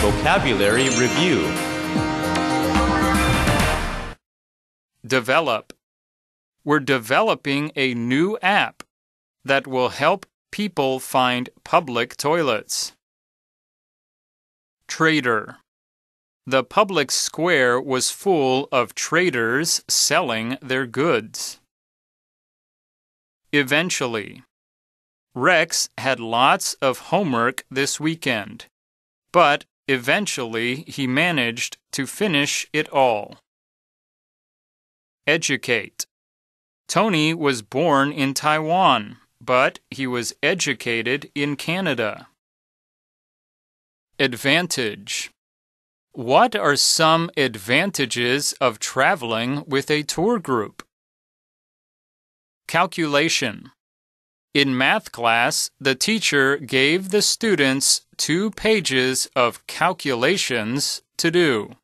Vocabulary Review Develop. We're developing a new app that will help people find public toilets. Trader. The public square was full of traders selling their goods. Eventually. Rex had lots of homework this weekend, but Eventually, he managed to finish it all. Educate. Tony was born in Taiwan, but he was educated in Canada. Advantage. What are some advantages of traveling with a tour group? Calculation. In math class, the teacher gave the students two pages of calculations to do.